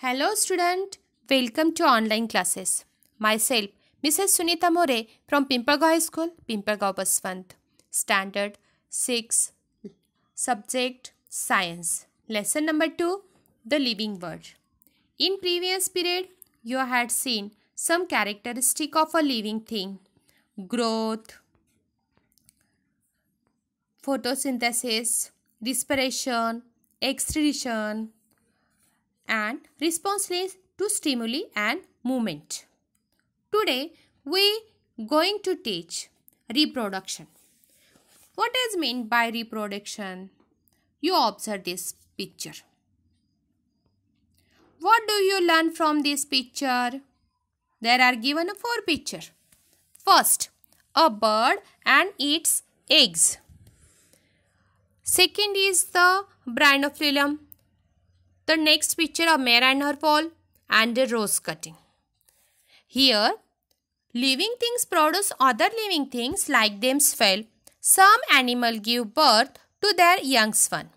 Hello student, welcome to online classes. Myself, Mrs. Sunita More from High School, Pimpalgaon Baswant. Standard 6, Subject Science. Lesson number 2, The Living Word. In previous period, you had seen some characteristic of a living thing. Growth, photosynthesis, respiration, excretion, and response to stimuli and movement. Today we going to teach reproduction. What is meant by reproduction? You observe this picture. What do you learn from this picture? There are given four picture. First, a bird and its eggs. Second is the branophyllum the next picture of Mera and her Paul and a rose cutting. Here, living things produce other living things like themselves. Some animal give birth to their young one.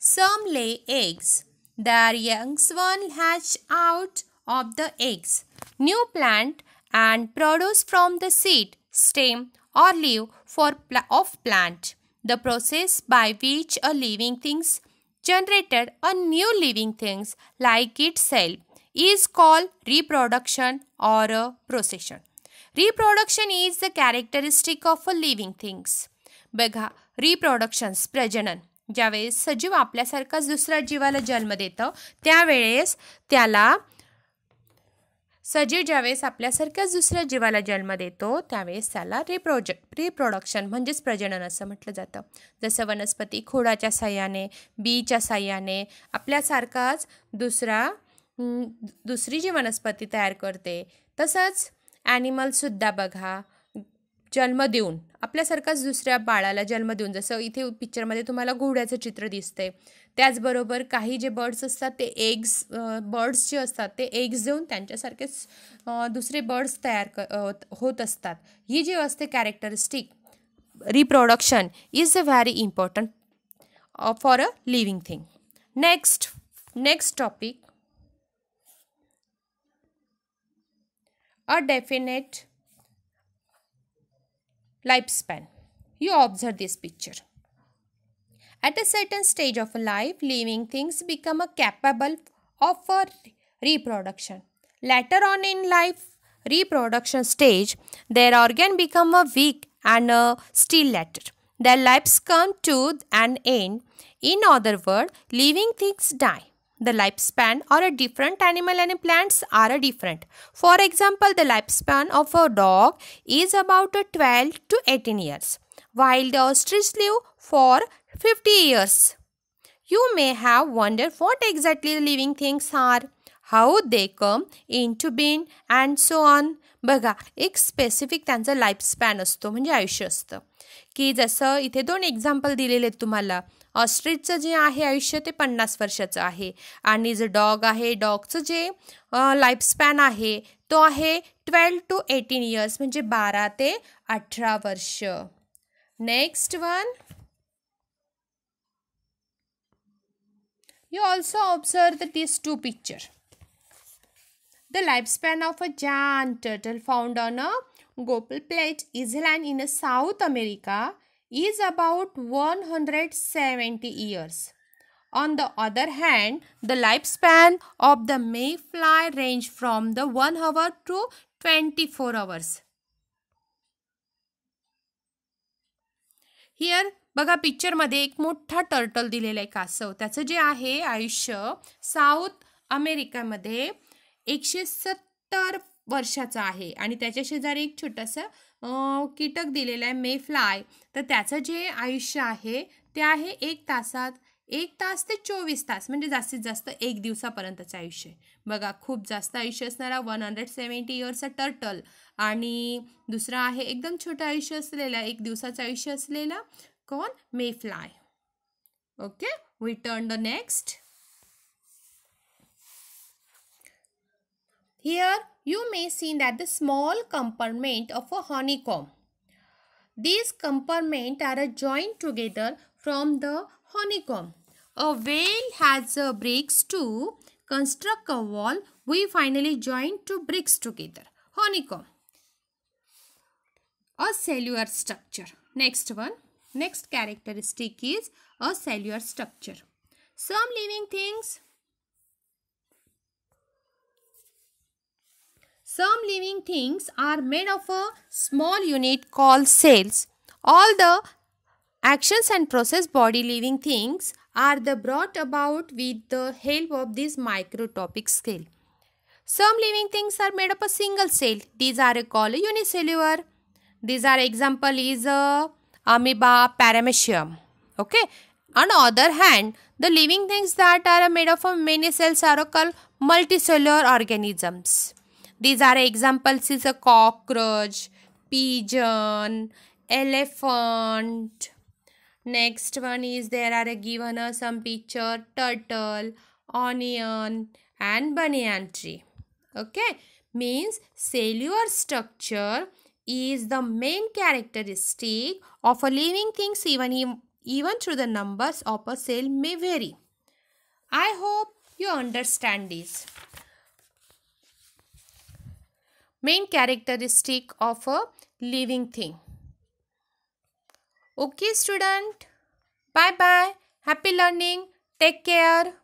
Some lay eggs. Their young one hatch out of the eggs. New plant and produce from the seed, stem or leaf for of plant. The process by which a living things generated a new living things like itself is called reproduction or a procession. Reproduction is the characteristic of a living things. बघा रिप्रोडक्शन्स प्रजनन ज्यावेळेस सजीव आपल्यासारखाच दुसऱ्या जीवाला जन्म देतं त्यावेळेस त्याला सजीव ज्यावेळेस आपल्यासारख्याच दुसऱ्या जीवाला जन्म देतो त्यावेळेस त्याला रिप्रोज रिप्रोडक्शन म्हणजेच प्रजनन असं म्हटलं जातं जसं वनस्पती खोडाच्या साह्याने बीच्या साह्याने आपल्यासारखाच दुसरा दुसरी जी वनस्पती तयार करते तसंच ॲनिमलसुद्धा बघा जन्म देऊन आपल्यासारखाच दुसऱ्या बाळाला जन्म देऊन जसं इथे पिक्चरमध्ये तुम्हाला घोड्याचं चित्र दिसतंय त्याचबरोबर काही जे बर्ड्स असतात ते एग्स बर्ड्स जे असतात ते एग्स देऊन त्यांच्यासारखेच दुसरे बर्ड्स तयार क होत असतात ही जी असते characteristic reproduction is a very important for a living thing next next topic a definite lifespan. You observe this picture. At a certain stage of life, living things become capable of reproduction. Later on in life reproduction stage, their organ become a weak and still later. Their lives come to an end. In other words, living things die. The lifespan or a different animal and plants are different. For example, the lifespan of a dog is about 12 to 18 years, while the ostrich live for 50 years. You may have wondered what exactly living things are, how they come into being and so on. बघा एक specific त्यांचं लाईफस्पॅन असतो म्हणजे आयुष्य असतं की जसं इथे दोन एक्झाम्पल दिलेले आहेत तुम्हाला ऑस्ट्रिजचं जे आहे आयुष्य ते पन्नास वर्षाचं आहे आणि जे डॉग आहे डॉगचं जे लाईफस्पॅन आहे तो आहे ट्वेल्व टू एटीन इयर्स म्हणजे बारा ते अठरा वर्ष next one you also observe that these two picture the lifespan of a giant turtle found on a gopal plate island in south america is about 170 years. On the other hand, the lifespan of the mayfly range from the 1 hour to 24 hours. Here बघा पिक्चरमध्ये एक मोठा turtle दिलेला आहे कासव त्याचं जे आहे आयुष्य साऊथ अमेरिकामध्ये एकशे सत्तर वर्षाचा आहे आणि त्याच्या शेजारी एक छोटंसं कीटक दिलेला आहे मे फ्लाय तर त्याचं जे आयुष्य आहे ते आहे एक तासात एक तास ते चोवीस तास म्हणजे जास्तीत जास्त एक दिवसापर्यंतचं आयुष्य आहे बघा खूप जास्त आयुष्य असणारा वन हंड्रेड सेवन्टी इयर्सचा टर्टल आणि दुसरा आहे एकदम छोटं आयुष्य असलेला एक दिवसाचं आयुष्य असलेला कोण mayfly okay we turn the next Here you may see that the small compartment of a honeycomb. These compartments are joined together from the honeycomb. A whale has bricks to construct a wall. We finally join two bricks together. Honeycomb. A cellular structure. Next one. Next characteristic is a cellular structure. Some living things Some living things are made of a small unit called cells. All the actions and process body living things are the brought about with the help of this microtopic scale. Some living things are made up of single cell. These are called unicellular. These are example is a uh, amoeba, paramecium. Okay. On other hand, the living things that are made up of many cells are called multicellular organisms. These are examples is a cockroach, pigeon, elephant. Next one is there are given us some picture turtle, onion and banyan tree. Okay. Means cellular structure is the main characteristic of a living things even, even through the numbers of a cell may vary. I hope you understand this main characteristic of a living thing. Okay student, bye bye, happy learning, take care.